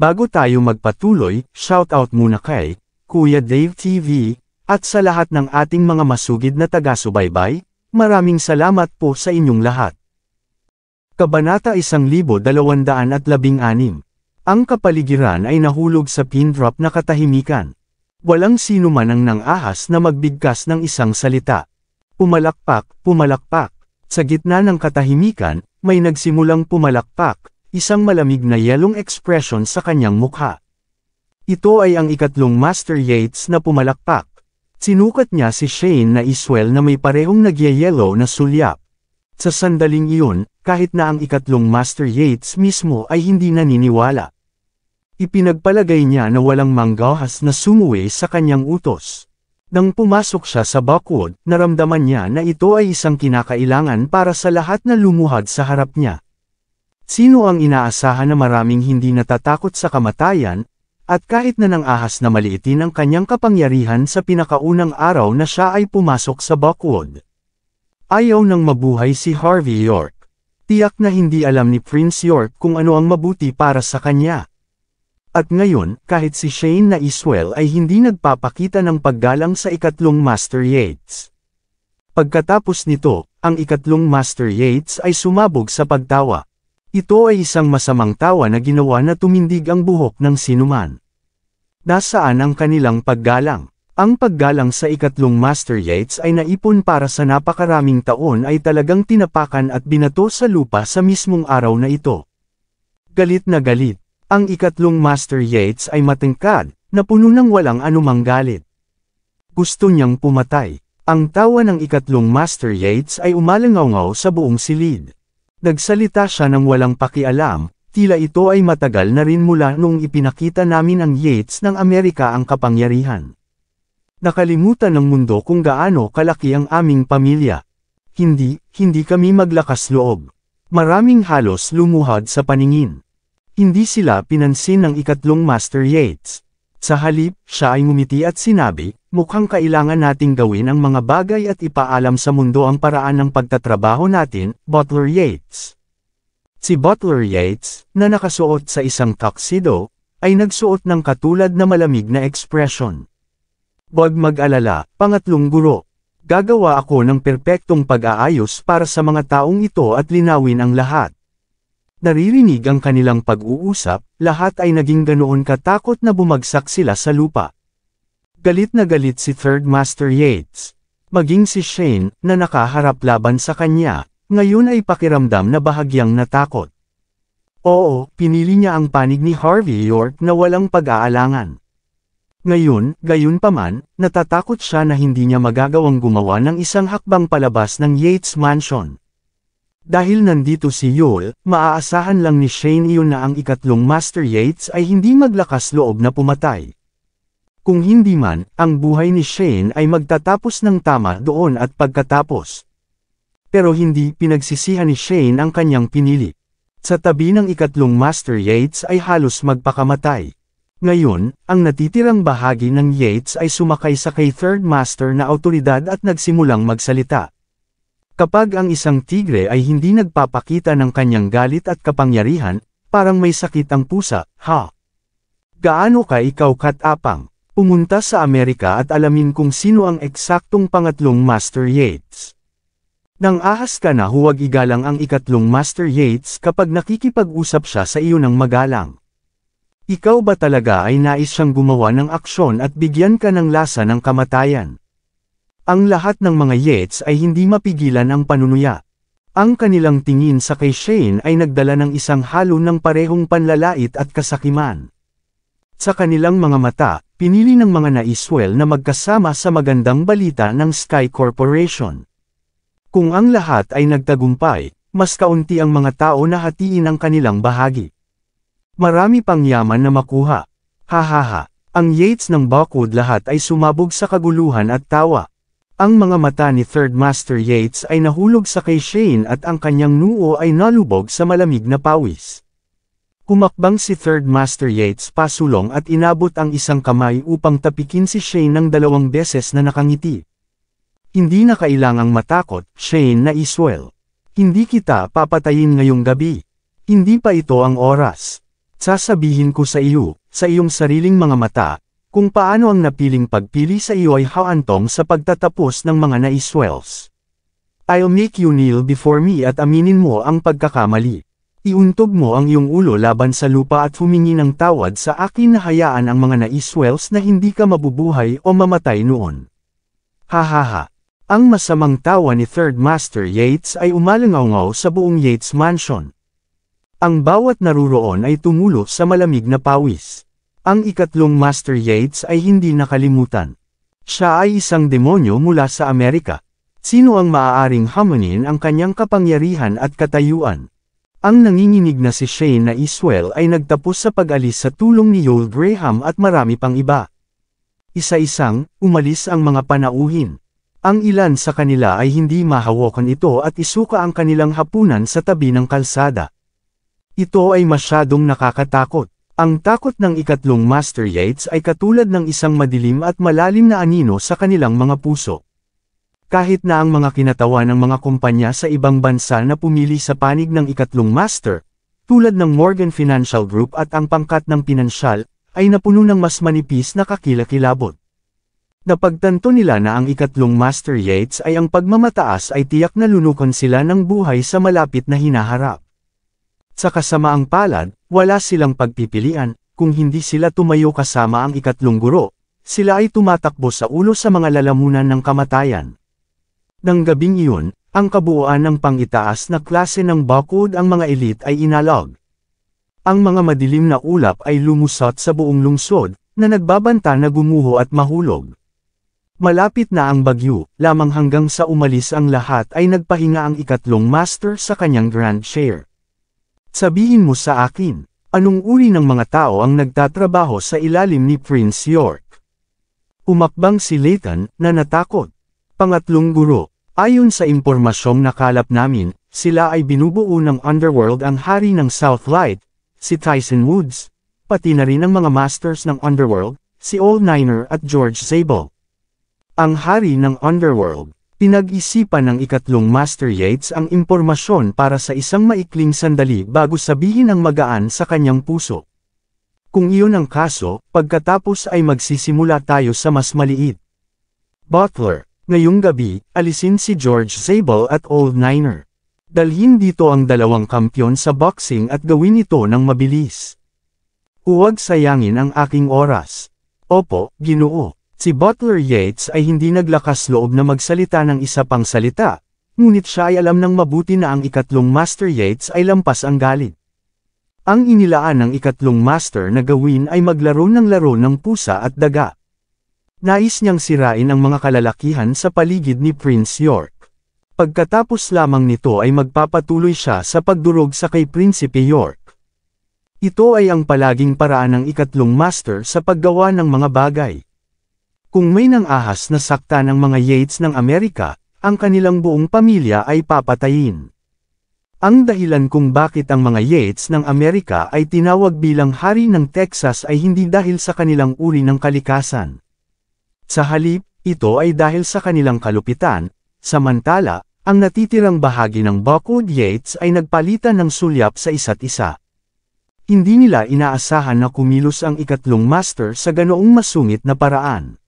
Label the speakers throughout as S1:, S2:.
S1: Bago tayo magpatuloy, shoutout muna kay Kuya Dave TV, at sa lahat ng ating mga masugid na taga-subaybay, maraming salamat po sa inyong lahat. Kabanata 1216 Ang kapaligiran ay nahulog sa pin drop na katahimikan. Walang sino man ang nang ahas na magbigkas ng isang salita. Pumalakpak, pumalakpak. Sa gitna ng katahimikan, may nagsimulang pumalakpak, isang malamig na yelong expression sa kanyang mukha. Ito ay ang ikatlong Master Yates na pumalakpak. Sinukat niya si Shane na iswell na may parehong nagyayelo na sulyap. Sa sandaling iyon, kahit na ang ikatlong Master Yates mismo ay hindi naniniwala. Ipinagpalagay niya na walang manggahas na sumuwi sa kanyang utos. Nang pumasok siya sa Buckwood, naramdaman niya na ito ay isang kinakailangan para sa lahat na lumuhad sa harap niya. Sino ang inaasahan na maraming hindi natatakot sa kamatayan, at kahit na nang ahas na maliitin ang kanyang kapangyarihan sa pinakaunang araw na siya ay pumasok sa Buckwood. Ayaw nang mabuhay si Harvey York. Tiyak na hindi alam ni Prince York kung ano ang mabuti para sa kanya. At ngayon, kahit si Shane na Iswell ay hindi nagpapakita ng paggalang sa ikatlong Master Yates. Pagkatapos nito, ang ikatlong Master Yates ay sumabog sa pagtawa. Ito ay isang masamang tawa na ginawa na tumindig ang buhok ng sinuman. Nasaan ang kanilang paggalang? Ang paggalang sa ikatlong Master Yates ay naipon para sa napakaraming taon ay talagang tinapakan at binato sa lupa sa mismong araw na ito. Galit na galit, ang ikatlong Master Yates ay matingkad, na puno ng walang anumang galit. Gusto niyang pumatay. Ang tawa ng ikatlong Master Yates ay umalangaw sa buong silid. Nagsalita siya ng walang pakialam, tila ito ay matagal na rin mula nung ipinakita namin ang Yates ng Amerika ang kapangyarihan. Nakalimutan ng mundo kung gaano kalaki ang aming pamilya. Hindi, hindi kami maglakas loob. Maraming halos lumuhad sa paningin. Hindi sila pinansin ng ikatlong Master Yates. Sa halip, siya ay ngumiti at sinabi, mukhang kailangan nating gawin ang mga bagay at ipaalam sa mundo ang paraan ng pagtatrabaho natin, Butler Yates. Si Butler Yates, na nakasuot sa isang tuxedo, ay nagsuot ng katulad na malamig na ekspresyon. Huwag mag-alala, pangatlong guro. Gagawa ako ng perpektong pag-aayos para sa mga taong ito at linawin ang lahat naririnig ang kanilang pag-uusap, lahat ay naging ganoon katakot na bumagsak sila sa lupa. Galit na galit si Third Master Yates. Maging si Shane, na nakaharap laban sa kanya, ngayon ay pakiramdam na bahagyang natakot. Oo, pinili niya ang panig ni Harvey York na walang pag-aalangan. Ngayon, gayon paman, natatakot siya na hindi niya magagawang gumawa ng isang hakbang palabas ng Yates Mansion. Dahil nandito si Yul, maaasahan lang ni Shane iyon na ang ikatlong Master Yates ay hindi maglakas loob na pumatay. Kung hindi man, ang buhay ni Shane ay magtatapos ng tama doon at pagkatapos. Pero hindi pinagsisihan ni Shane ang kanyang pinili. Sa tabi ng ikatlong Master Yates ay halos magpakamatay. Ngayon, ang natitirang bahagi ng Yates ay sumakay sa kay Third Master na autoridad at nagsimulang magsalita. Kapag ang isang tigre ay hindi nagpapakita ng kanyang galit at kapangyarihan, parang may sakit ang pusa, ha? Gaano ka ikaw katapang? Pumunta sa Amerika at alamin kung sino ang eksaktong pangatlong Master Yates. Nang ahas ka na huwag igalang ang ikatlong Master Yates kapag nakikipag-usap siya sa iyo ng magalang. Ikaw ba talaga ay nais siyang gumawa ng aksyon at bigyan ka ng lasa ng kamatayan? Ang lahat ng mga Yates ay hindi mapigilan ang panunuya. Ang kanilang tingin sa kay Shane ay nagdala ng isang halo ng parehong panlalait at kasakiman. Sa kanilang mga mata, pinili ng mga naiswell na magkasama sa magandang balita ng Sky Corporation. Kung ang lahat ay nagtagumpay, mas kaunti ang mga tao na hatiin ang kanilang bahagi. Marami pang yaman na makuha. Hahaha, ang Yates ng Buckwood lahat ay sumabog sa kaguluhan at tawa. Ang mga mata ni Third Master Yates ay nahulog sa kay Shane at ang kanyang nuo ay nalubog sa malamig na pawis. Humakbang si Third Master Yates pasulong at inabot ang isang kamay upang tapikin si Shane ng dalawang beses na nakangiti. Hindi na kailangang matakot, Shane na Iswell. Hindi kita papatayin ngayong gabi. Hindi pa ito ang oras. Sasabihin ko sa iyo, sa iyong sariling mga mata, kung paano ang napiling pagpili sa iyo ay haantong sa pagtatapos ng mga naiswells. I'll make you kneel before me at aminin mo ang pagkakamali. Iuntog mo ang iyong ulo laban sa lupa at humingi ng tawad sa akin na hayaan ang mga naiswells na hindi ka mabubuhay o mamatay noon. Hahaha. Ang masamang tawa ni Third Master Yates ay umalangaw sa buong Yates Mansion. Ang bawat naruroon ay tumulo sa malamig na pawis. Ang ikatlong Master Yates ay hindi nakalimutan. Siya ay isang demonyo mula sa Amerika. Sino ang maaaring hamunin ang kanyang kapangyarihan at katayuan? Ang nanginginig na si Shane na Iswell ay nagtapos sa pag-alis sa tulong ni Joel Graham at marami pang iba. Isa-isang, umalis ang mga panauhin. Ang ilan sa kanila ay hindi mahawakan ito at isuka ang kanilang hapunan sa tabi ng kalsada. Ito ay masyadong nakakatakot. Ang takot ng ikatlong Master Yates ay katulad ng isang madilim at malalim na anino sa kanilang mga puso. Kahit na ang mga kinatawa ng mga kumpanya sa ibang bansa na pumili sa panig ng ikatlong Master, tulad ng Morgan Financial Group at ang pangkat ng pinansyal, ay napuno ng mas manipis na kakilakilabot. Napagtanto nila na ang ikatlong Master Yates ay ang pagmamataas ay tiyak na lunukan sila ng buhay sa malapit na hinaharap. Sa kasamaang palad, wala silang pagpipilian, kung hindi sila tumayo kasama ang ikatlong guro, sila ay tumatakbo sa ulo sa mga lalamunan ng kamatayan. Nang gabing iyon, ang kabuuan ng pangitaas na klase ng bakod ang mga elite ay inalog. Ang mga madilim na ulap ay lumusot sa buong lungsod, na nagbabanta na gumuho at mahulog. Malapit na ang bagyo, lamang hanggang sa umalis ang lahat ay nagpahinga ang ikatlong master sa kanyang grand share. Sabihin mo sa akin, anong uri ng mga tao ang nagtatrabaho sa ilalim ni Prince York? Umakbang si Layton na natakot. Pangatlong guro, ayon sa impormasyong nakalap namin, sila ay binubuo ng underworld ang hari ng Southlight, si Tyson Woods, pati na rin ang mga masters ng underworld, si All Niner at George Sable. Ang hari ng underworld, Pinag-isipan ng ikatlong Master Yates ang impormasyon para sa isang maikling sandali bago sabihin ang magaan sa kanyang puso. Kung iyon ang kaso, pagkatapos ay magsisimula tayo sa mas maliit. Butler, ngayong gabi, alisin si George Zabel at Old Niner. Dalhin dito ang dalawang kampyon sa boxing at gawin ito ng mabilis. Huwag sayangin ang aking oras. Opo, ginoo. Si Butler Yates ay hindi naglakas loob na magsalita ng isa pang salita, ngunit siya ay alam ng mabuti na ang ikatlong Master Yates ay lampas ang galit. Ang inilaan ng ikatlong Master na gawin ay maglaro ng laro ng pusa at daga. Nais niyang sirain ang mga kalalakihan sa paligid ni Prince York. Pagkatapos lamang nito ay magpapatuloy siya sa pagdurog sa kay Prinsipe York. Ito ay ang palaging paraan ng ikatlong master sa paggawa ng mga bagay. Kung may nang ahas na sakta ng mga Yates ng Amerika, ang kanilang buong pamilya ay papatayin. Ang dahilan kung bakit ang mga Yates ng Amerika ay tinawag bilang hari ng Texas ay hindi dahil sa kanilang uri ng kalikasan. Sa halip, ito ay dahil sa kanilang kalupitan, samantala, ang natitirang bahagi ng Buckwood Yates ay nagpalitan ng sulyap sa isa't isa. Hindi nila inaasahan na kumilos ang ikatlong master sa ganoong masungit na paraan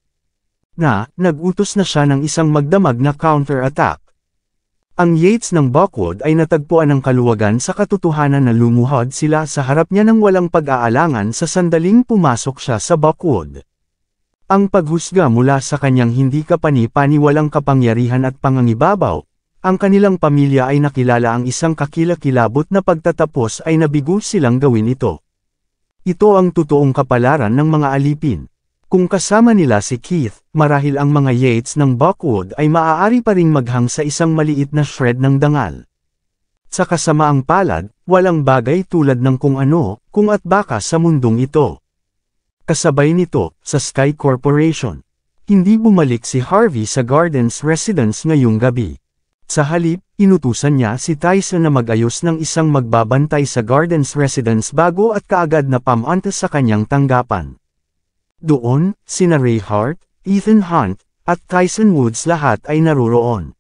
S1: na nagutos na siya ng isang magdamag na counter-attack. Ang Yates ng Buckwood ay natagpuan ng kaluwagan sa katotohanan na lumuhod sila sa harap niya ng walang pag-aalangan sa sandaling pumasok siya sa Buckwood. Ang paghusga mula sa kanyang hindi kapani-paniwalang kapangyarihan at pangangibabaw, ang kanilang pamilya ay nakilala ang isang kakilakilabot na pagtatapos ay nabigo silang gawin ito. Ito ang totoong kapalaran ng mga alipin. Kung kasama nila si Keith, marahil ang mga Yates ng Buckwood ay maaari pa ring maghang sa isang maliit na shred ng dangal. Sa kasamaang palad, walang bagay tulad ng kung ano, kung at baka sa mundong ito. Kasabay nito, sa Sky Corporation. Hindi bumalik si Harvey sa Gardens Residence ngayong gabi. Sa halip, inutusan niya si Tyson na magayos ng isang magbabantay sa Gardens Residence bago at kaagad na pamanta sa kanyang tanggapan. Doon, sina Ray Hart, Ethan Hunt, at Tyson Woods lahat ay naruroon.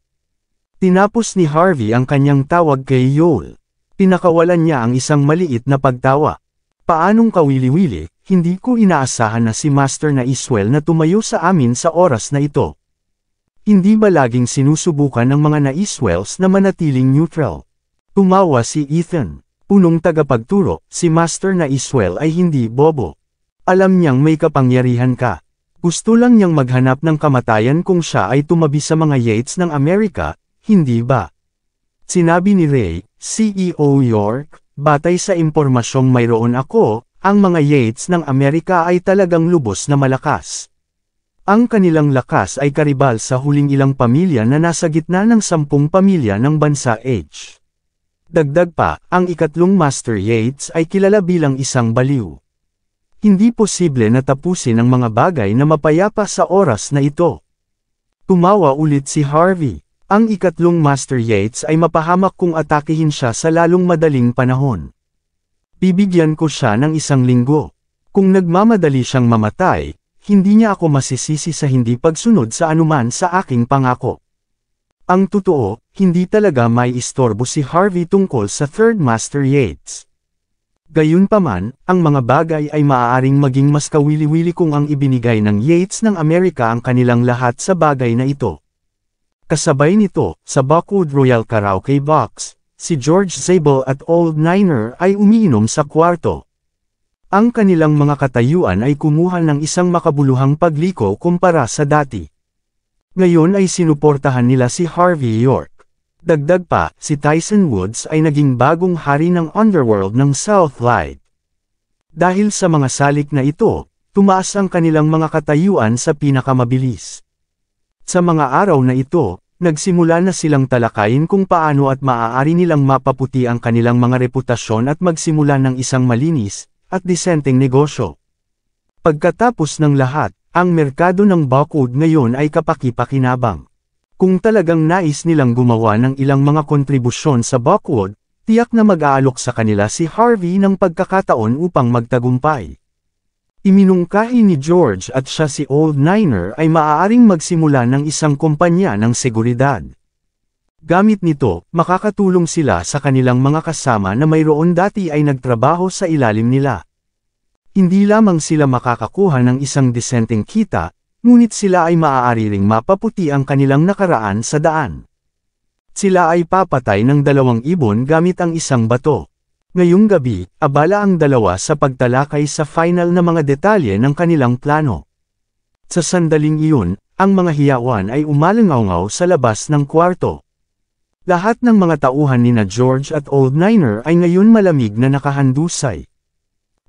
S1: Tinapos ni Harvey ang kanyang tawag kay Yol. Pinakawalan niya ang isang maliit na pagtawa. Paanong kawili-wili, hindi ko inaasahan na si Master na Iswell na tumayo sa amin sa oras na ito. Hindi ba laging sinusubukan ng mga na-Iswells na manatiling neutral? Tumawa si Ethan. Punong tagapagturo, si Master na Iswell ay hindi bobo. Alam niyang may kapangyarihan ka. Gusto lang niyang maghanap ng kamatayan kung siya ay tumabi sa mga Yates ng Amerika, hindi ba? Sinabi ni Ray, CEO York, batay sa impormasyong mayroon ako, ang mga Yates ng Amerika ay talagang lubos na malakas. Ang kanilang lakas ay karibal sa huling ilang pamilya na nasa gitna ng sampung pamilya ng bansa H. Dagdag pa, ang ikatlong Master Yates ay kilala bilang isang baliw. Hindi posible na tapusin ang mga bagay na mapayapa sa oras na ito. Tumawa ulit si Harvey. Ang ikatlong Master Yates ay mapahamak kung atakihin siya sa lalong madaling panahon. Bibigyan ko siya ng isang linggo. Kung nagmamadali siyang mamatay, hindi niya ako masisisi sa hindi pagsunod sa anuman sa aking pangako. Ang totoo, hindi talaga may istorbo si Harvey tungkol sa Third Master Yates. Gayunpaman, ang mga bagay ay maaaring maging mas kawili-wili kung ang ibinigay ng Yates ng Amerika ang kanilang lahat sa bagay na ito. Kasabay nito, sa Buckwood Royal Karaoke Box, si George Zabel at Old Niner ay umiinom sa kwarto. Ang kanilang mga katayuan ay kumuha ng isang makabuluhang pagliko kumpara sa dati. Ngayon ay sinuportahan nila si Harvey York. Dagdag pa, si Tyson Woods ay naging bagong hari ng underworld ng Southlight. Dahil sa mga salik na ito, tumaas ang kanilang mga katayuan sa pinakamabilis. Sa mga araw na ito, nagsimula na silang talakayin kung paano at maaari nilang mapaputi ang kanilang mga reputasyon at magsimula ng isang malinis at disenteng negosyo. Pagkatapos ng lahat, ang merkado ng Buckwood ngayon ay kapakipakinabang. Kung talagang nais nilang gumawa ng ilang mga kontribusyon sa Buckwood, tiyak na mag-aalok sa kanila si Harvey ng pagkakataon upang magtagumpay. Iminungkahi ni George at siya si Old Niner ay maaaring magsimula ng isang kumpanya ng seguridad. Gamit nito, makakatulong sila sa kanilang mga kasama na mayroon dati ay nagtrabaho sa ilalim nila. Hindi lamang sila makakakuha ng isang disenteng kita, ngunit sila ay maaari ring mapaputi ang kanilang nakaraan sa daan. Sila ay papatay ng dalawang ibon gamit ang isang bato. Ngayong gabi, abala ang dalawa sa pagtalakay sa final na mga detalye ng kanilang plano. Sa sandaling iyon, ang mga hiyawan ay umalangaw sa labas ng kwarto. Lahat ng mga tauhan ni na George at Old Niner ay ngayon malamig na nakahandusay.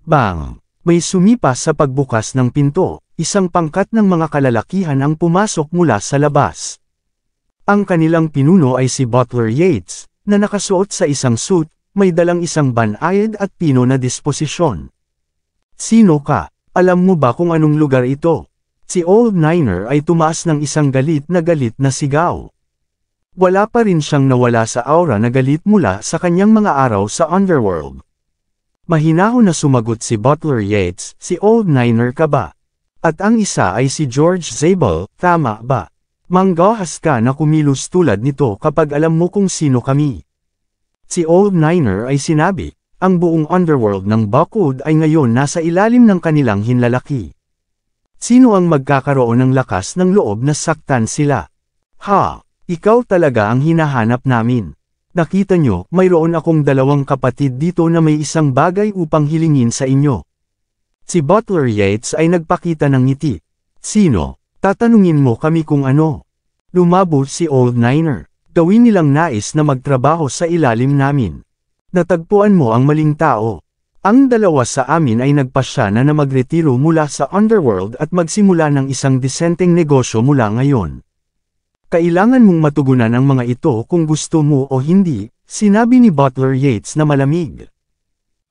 S1: Bang! May sumipa sa pagbukas ng pinto, isang pangkat ng mga kalalakihan ang pumasok mula sa labas. Ang kanilang pinuno ay si Butler Yates, na nakasuot sa isang suit, may dalang isang banayad at pino na disposisyon. Sino ka? Alam mo ba kung anong lugar ito? Si Old Niner ay tumaas ng isang galit na galit na sigaw. Wala pa rin siyang nawala sa aura na galit mula sa kanyang mga araw sa underworld. Mahinahon na sumagot si Butler Yates, si Old Niner ka ba? At ang isa ay si George Zabel, tama ba? Manggahas ka na kumilos tulad nito kapag alam mo kung sino kami. Si Old Niner ay sinabi, ang buong underworld ng Buckwood ay ngayon nasa ilalim ng kanilang hinlalaki. Sino ang magkakaroon ng lakas ng loob na saktan sila? Ha, ikaw talaga ang hinahanap namin. Nakita nyo, mayroon akong dalawang kapatid dito na may isang bagay upang hilingin sa inyo. Si Butler Yates ay nagpakita ng ngiti. Sino? Tatanungin mo kami kung ano. Lumabot si Old Niner. Gawin nilang nais na magtrabaho sa ilalim namin. Natagpuan mo ang maling tao. Ang dalawa sa amin ay nagpasya na na magretiro mula sa underworld at magsimula ng isang disenteng negosyo mula ngayon. Kailangan mong matugunan ang mga ito kung gusto mo o hindi, sinabi ni Butler Yates na malamig.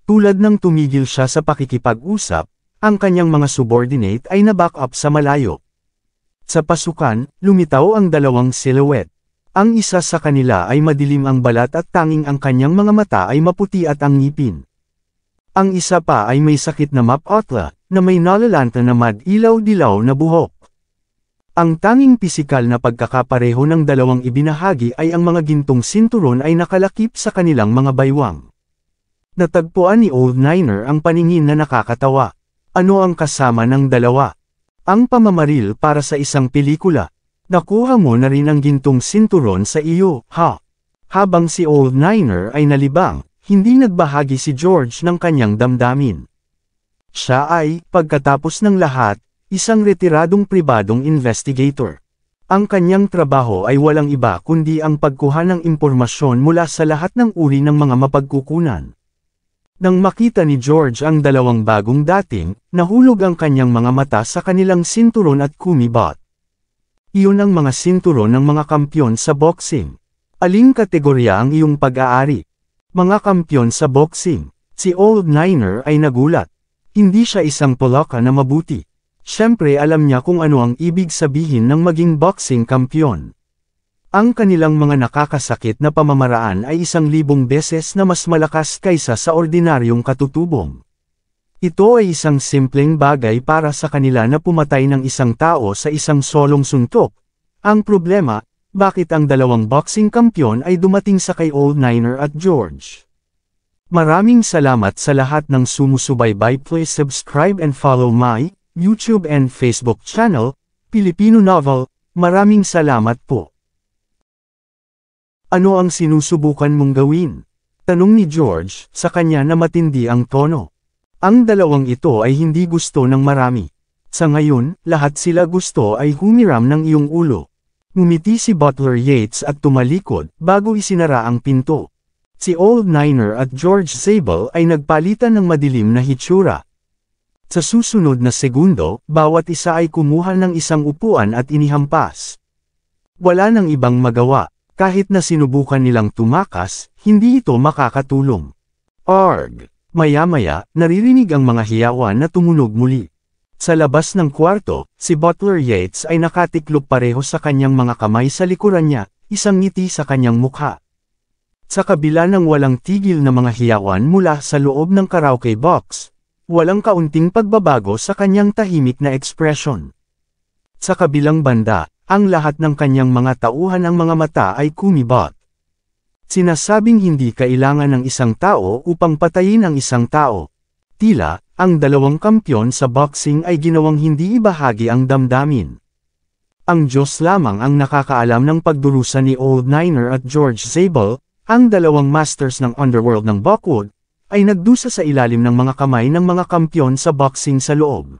S1: Tulad ng tumigil siya sa pakikipag-usap, ang kanyang mga subordinate ay na-back up sa malayo. Sa pasukan, lumitaw ang dalawang silhouette. Ang isa sa kanila ay madilim ang balat at tanging ang kanyang mga mata ay maputi at ang ngipin. Ang isa pa ay may sakit na mapotla, na may nalalanta na mad-ilaw-dilaw na buhok. Ang tanging pisikal na pagkakapareho ng dalawang ibinahagi ay ang mga gintong sinturon ay nakalakip sa kanilang mga baywang. Natagpuan ni Old Niner ang paningin na nakakatawa. Ano ang kasama ng dalawa? Ang pamamaril para sa isang pelikula. Nakuha mo na rin ang gintong sinturon sa iyo, ha? Habang si Old Niner ay nalibang, hindi nagbahagi si George ng kanyang damdamin. Siya ay, pagkatapos ng lahat, isang retiradong pribadong investigator. Ang kanyang trabaho ay walang iba kundi ang pagkuha ng impormasyon mula sa lahat ng uri ng mga mapagkukunan. Nang makita ni George ang dalawang bagong dating, nahulog ang kanyang mga mata sa kanilang sinturon at kumibot. Iyon ang mga sinturon ng mga kampyon sa boxing. Aling kategorya ang iyong pag-aari? Mga kampyon sa boxing. Si Old Niner ay nagulat. Hindi siya isang polaka na mabuti. Siyempre alam niya kung ano ang ibig sabihin ng maging boxing kampiyon. Ang kanilang mga nakakasakit na pamamaraan ay isang libong beses na mas malakas kaysa sa ordinaryong katutubong. Ito ay isang simpleng bagay para sa kanila na pumatay ng isang tao sa isang solong suntok. Ang problema, bakit ang dalawang boxing kampiyon ay dumating sa kay Old Niner at George? Maraming salamat sa lahat ng sumusubaybay please subscribe and follow my YouTube and Facebook channel, Pilipino Novel, maraming salamat po. Ano ang sinusubukan mong gawin? Tanong ni George, sa kanya na matindi ang tono. Ang dalawang ito ay hindi gusto ng marami. Sa ngayon, lahat sila gusto ay humiram ng iyong ulo. Ngumiti si Butler Yates at tumalikod bago isinara ang pinto. Si Old Niner at George Sable ay nagpalitan ng madilim na hitsura. Sa susunod na segundo, bawat isa ay kumuha ng isang upuan at inihampas. Wala nang ibang magawa, kahit na sinubukan nilang tumakas, hindi ito makakatulong. Arg! Maya-maya, naririnig ang mga hiyawan na tumunog muli. Sa labas ng kwarto, si Butler Yates ay nakatiklop pareho sa kanyang mga kamay sa likuran niya, isang ngiti sa kanyang mukha. Sa kabila ng walang tigil na mga hiyawan mula sa loob ng karaoke box, walang kaunting pagbabago sa kanyang tahimik na ekspresyon. Sa kabilang banda, ang lahat ng kanyang mga tauhan ang mga mata ay kumibot. Sinasabing hindi kailangan ng isang tao upang patayin ang isang tao. Tila, ang dalawang kampyon sa boxing ay ginawang hindi ibahagi ang damdamin. Ang Diyos lamang ang nakakaalam ng pagdurusa ni Old Niner at George Zabel, ang dalawang masters ng underworld ng Buckwood, ay nagdusa sa ilalim ng mga kamay ng mga kampyon sa boxing sa loob.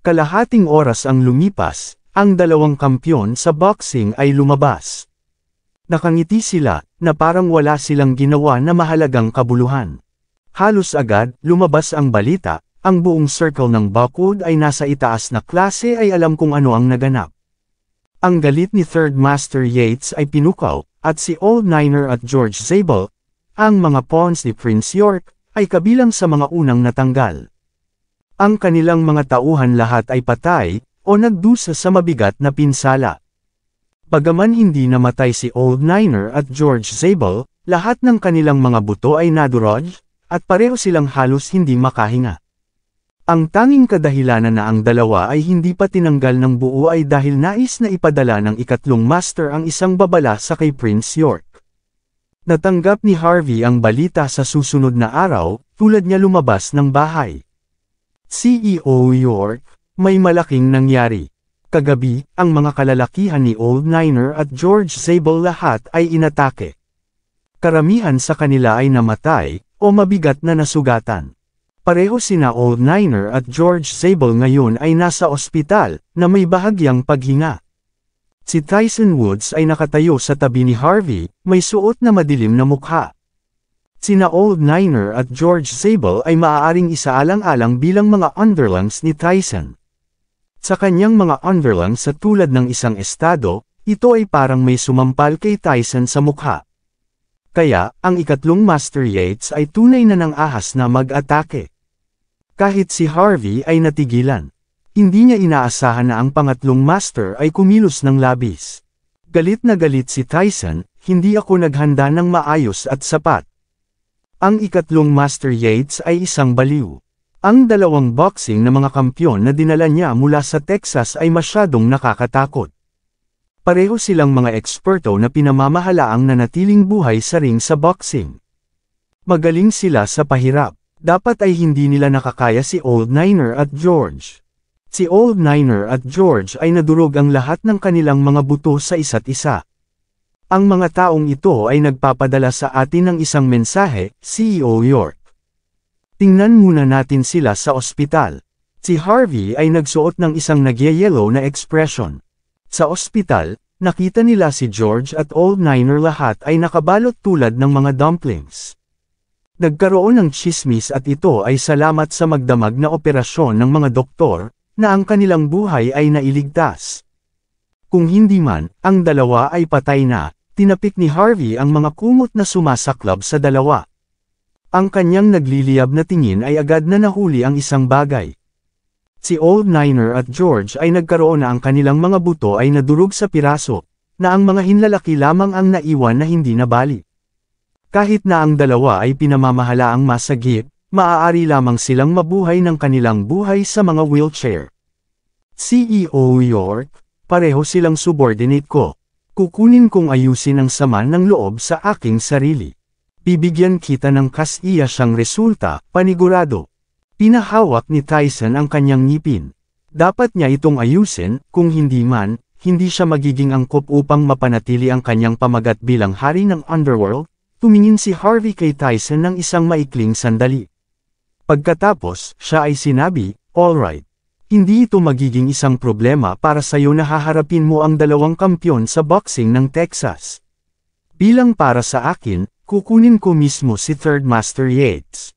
S1: Kalahating oras ang lumipas, ang dalawang kampyon sa boxing ay lumabas. Nakangiti sila, na parang wala silang ginawa na mahalagang kabuluhan. Halos agad, lumabas ang balita, ang buong circle ng Buckwood ay nasa itaas na klase ay alam kung ano ang naganap. Ang galit ni Third Master Yates ay pinukaw, at si Old Niner at George Zabel, ang mga pawns ni Prince York ay kabilang sa mga unang natanggal. Ang kanilang mga tauhan lahat ay patay o nagdusa sa mabigat na pinsala. Pagaman hindi namatay si Old Niner at George Zabel, lahat ng kanilang mga buto ay nadurog, at pareho silang halos hindi makahinga. Ang tanging kadahilanan na ang dalawa ay hindi pa tinanggal ng buo ay dahil nais na ipadala ng ikatlong master ang isang babala sa kay Prince York. Natanggap ni Harvey ang balita sa susunod na araw, tulad niya lumabas ng bahay. CEO York, may malaking nangyari. Kagabi, ang mga kalalakihan ni Old Niner at George Zabel lahat ay inatake. Karamihan sa kanila ay namatay, o mabigat na nasugatan. Pareho sina Old Niner at George Zabel ngayon ay nasa ospital, na may bahagyang paghinga. Si Tyson Woods ay nakatayo sa tabi ni Harvey, may suot na madilim na mukha. Sina Old Niner at George Sable ay maaaring isaalang-alang bilang mga underlings ni Tyson. Sa kanyang mga underlings sa tulad ng isang estado, ito ay parang may sumampal kay Tyson sa mukha. Kaya, ang ikatlong Master Yates ay tunay na ng ahas na mag-atake. Kahit si Harvey ay natigilan. Hindi niya inaasahan na ang pangatlong master ay kumilos ng labis. Galit na galit si Tyson, hindi ako naghanda ng maayos at sapat. Ang ikatlong Master Yates ay isang baliw. Ang dalawang boxing na mga kampyon na dinala niya mula sa Texas ay masyadong nakakatakot. Pareho silang mga eksperto na pinamamahala ang nanatiling buhay sa ring sa boxing. Magaling sila sa pahirap. Dapat ay hindi nila nakakaya si Old Niner at George. Si Old Niner at George ay nadurog ang lahat ng kanilang mga buto sa isa't isa. Ang mga taong ito ay nagpapadala sa atin ng isang mensahe, CEO York. Tingnan muna natin sila sa ospital. Si Harvey ay nagsuot ng isang nagyayelo na expression. Sa ospital, nakita nila si George at Old Niner lahat ay nakabalot tulad ng mga dumplings. Nagkaroon ng chismis at ito ay salamat sa magdamag na operasyon ng mga doktor, na ang kanilang buhay ay nailigtas. Kung hindi man, ang dalawa ay patay na, tinapik ni Harvey ang mga kumot na sumasaklab sa dalawa. Ang kanyang nagliliyab na tingin ay agad na nahuli ang isang bagay. Si Old Niner at George ay nagkaroon na ang kanilang mga buto ay nadurog sa piraso, na ang mga hinlalaki lamang ang naiwan na hindi nabali. Kahit na ang dalawa ay pinamamahala ang masagip, maaari lamang silang mabuhay ng kanilang buhay sa mga wheelchair. CEO York, pareho silang subordinate ko. Kukunin kong ayusin ang sama ng loob sa aking sarili. Bibigyan kita ng kasiya siyang resulta, panigurado. Pinahawak ni Tyson ang kanyang ngipin. Dapat niya itong ayusin, kung hindi man, hindi siya magiging angkop upang mapanatili ang kanyang pamagat bilang hari ng underworld, tumingin si Harvey kay Tyson ng isang maikling sandali. Pagkatapos, siya ay sinabi, Alright. Hindi ito magiging isang problema para sa iyo na haharapin mo ang dalawang kampyon sa boxing ng Texas. Bilang para sa akin, kukunin ko mismo si Third Master Yates.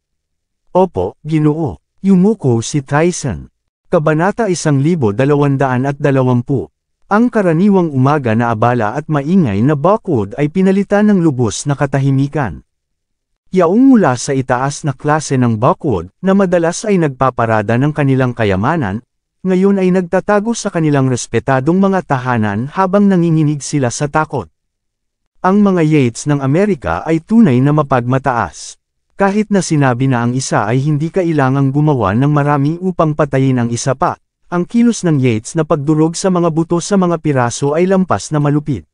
S1: Opo, ginoo. Yumuko si Tyson. Kabanata 1220. Ang karaniwang umaga na abala at maingay na Buckwood ay pinalitan ng lubos na katahimikan. Yaong mula sa itaas na klase ng backward na madalas ay nagpaparada ng kanilang kayamanan, ngayon ay nagtatago sa kanilang respetadong mga tahanan habang nanginginig sila sa takot. Ang mga Yates ng Amerika ay tunay na mapagmataas. Kahit na sinabi na ang isa ay hindi kailangang gumawa ng marami upang patayin ang isa pa, ang kilos ng Yates na pagdurog sa mga buto sa mga piraso ay lampas na malupit.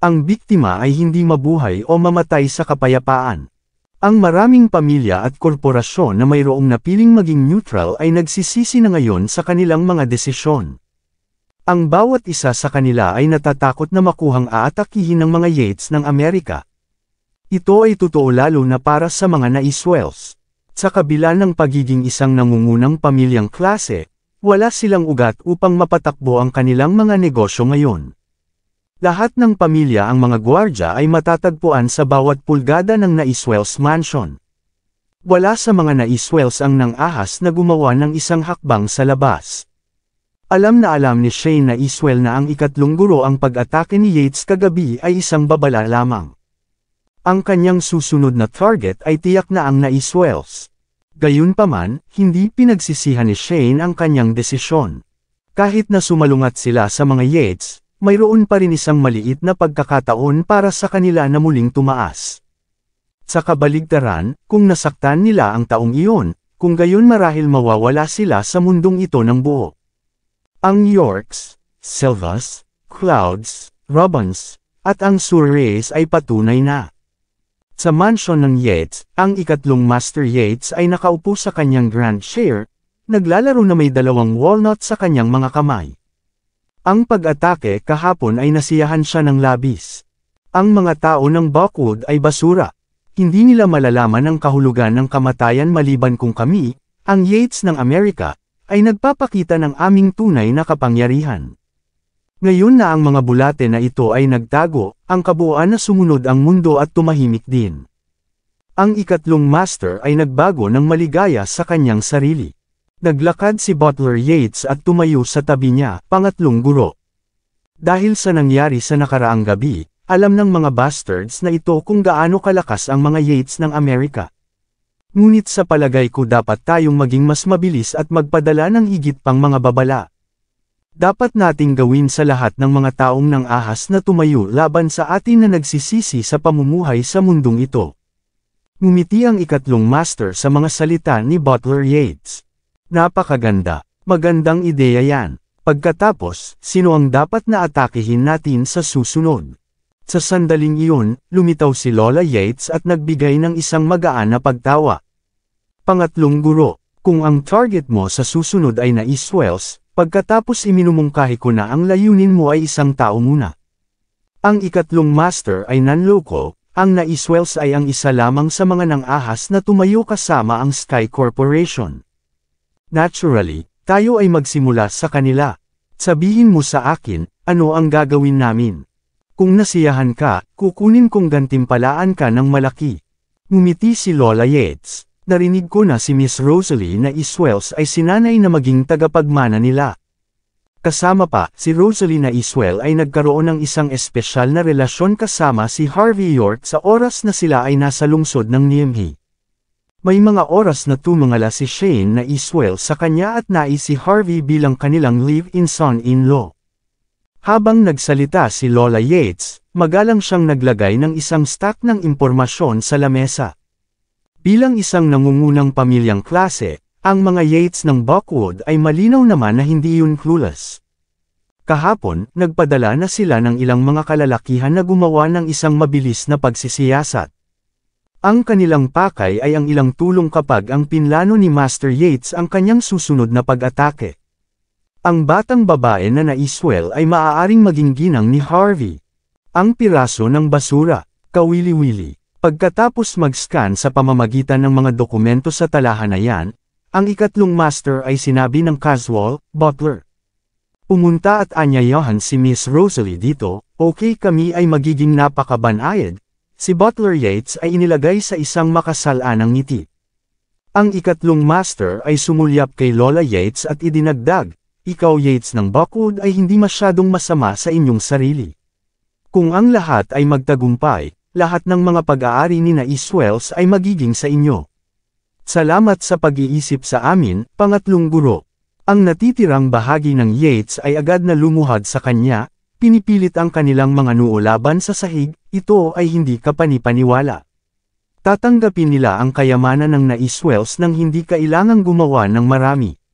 S1: Ang biktima ay hindi mabuhay o mamatay sa kapayapaan. Ang maraming pamilya at korporasyon na mayroong napiling maging neutral ay nagsisisi na ngayon sa kanilang mga desisyon. Ang bawat isa sa kanila ay natatakot na makuhang aatakihin ng mga Yates ng Amerika. Ito ay totoo lalo na para sa mga naiswells. Sa kabila ng pagiging isang nangungunang pamilyang klase, wala silang ugat upang mapatakbo ang kanilang mga negosyo ngayon. Lahat ng pamilya ang mga gwardya ay matatagpuan sa bawat pulgada ng Naiswells Mansion. Wala sa mga Naiswells ang nang ahas na gumawa ng isang hakbang sa labas. Alam na alam ni Shane na na ang ikatlong guro ang pag-atake ni Yates kagabi ay isang babala lamang. Ang kanyang susunod na target ay tiyak na ang Naiswells. Gayunpaman, hindi pinagsisihan ni Shane ang kanyang desisyon. Kahit na sumalungat sila sa mga Yates, mayroon pa rin isang maliit na pagkakataon para sa kanila na muling tumaas. Sa kabaligtaran, kung nasaktan nila ang taong iyon, kung gayon marahil mawawala sila sa mundong ito ng buo. Ang Yorks, Silvas, Clouds, Robins, at ang Surreys ay patunay na. Sa mansion ng Yates, ang ikatlong Master Yates ay nakaupo sa kanyang grand chair, naglalaro na may dalawang walnut sa kanyang mga kamay. Ang pag-atake kahapon ay nasiyahan siya ng labis. Ang mga tao ng Buckwood ay basura. Hindi nila malalaman ang kahulugan ng kamatayan maliban kung kami, ang Yates ng Amerika, ay nagpapakita ng aming tunay na kapangyarihan. Ngayon na ang mga bulate na ito ay nagtago, ang kabuuan na sumunod ang mundo at tumahimik din. Ang ikatlong master ay nagbago ng maligaya sa kanyang sarili. Naglakad si Butler Yates at tumayo sa tabi niya, pangatlong guro. Dahil sa nangyari sa nakaraang gabi, alam ng mga bastards na ito kung gaano kalakas ang mga Yates ng Amerika. Ngunit sa palagay ko dapat tayong maging mas mabilis at magpadala ng higit pang mga babala. Dapat nating gawin sa lahat ng mga taong ng ahas na tumayo laban sa atin na nagsisisi sa pamumuhay sa mundong ito. Ngumiti ang ikatlong master sa mga salita ni Butler Yates. Napakaganda. Magandang ideya yan. Pagkatapos, sino ang dapat na atakihin natin sa susunod? Sa sandaling iyon, lumitaw si Lola Yates at nagbigay ng isang magaan na pagtawa. Pangatlong guro, kung ang target mo sa susunod ay na East Wales, pagkatapos iminumungkahi ko na ang layunin mo ay isang tao muna. Ang ikatlong master ay nanloko, ang na East Wales ay ang isa lamang sa mga nang-ahas na tumayo kasama ang Sky Corporation. Naturally, tayo ay magsimula sa kanila. Sabihin mo sa akin, ano ang gagawin namin? Kung nasiyahan ka, kukunin kong gantimpalaan ka ng malaki. Ngumiti si Lola Yates. Narinig ko na si Miss Rosalie na Iswells ay sinanay na maging tagapagmana nila. Kasama pa, si Rosalie na Iswell ay nagkaroon ng isang espesyal na relasyon kasama si Harvey York sa oras na sila ay nasa lungsod ng Niemhi. May mga oras na tumangala si Shane na Iswell sa kanya at nais si Harvey bilang kanilang live-in son-in-law. Habang nagsalita si Lola Yates, magalang siyang naglagay ng isang stack ng impormasyon sa lamesa. Bilang isang nangungunang pamilyang klase, ang mga Yates ng Buckwood ay malinaw naman na hindi yun clueless. Kahapon, nagpadala na sila ng ilang mga kalalakihan na gumawa ng isang mabilis na pagsisiyasat. Ang kanilang pakay ay ang ilang tulong kapag ang pinlano ni Master Yates ang kanyang susunod na pag-atake. Ang batang babae na naiswell ay maaaring maging ginang ni Harvey. Ang piraso ng basura, kawili-wili. Pagkatapos mag-scan sa pamamagitan ng mga dokumento sa talahan na yan, ang ikatlong master ay sinabi ng Caswell, Butler. Pumunta at anyayahan si Miss Rosalie dito, okay kami ay magiging napakabanayad, Si Butler Yates ay inilagay sa isang makasalanang ngiti. Ang ikatlong master ay sumulyap kay Lola Yates at idinagdag, ikaw Yates ng Buckwood ay hindi masyadong masama sa inyong sarili. Kung ang lahat ay magtagumpay, lahat ng mga pag-aari ni na Iswells ay magiging sa inyo. Salamat sa pag-iisip sa amin, Pangatlong Guro. Ang natitirang bahagi ng Yates ay agad na lumuhad sa kanya, pinipilit ang kanilang mga noo laban sa sahig, ito ay hindi kapanipaniwala. Tatanggapin nila ang kayamanan ng naiswells nang hindi kailangang gumawa ng marami.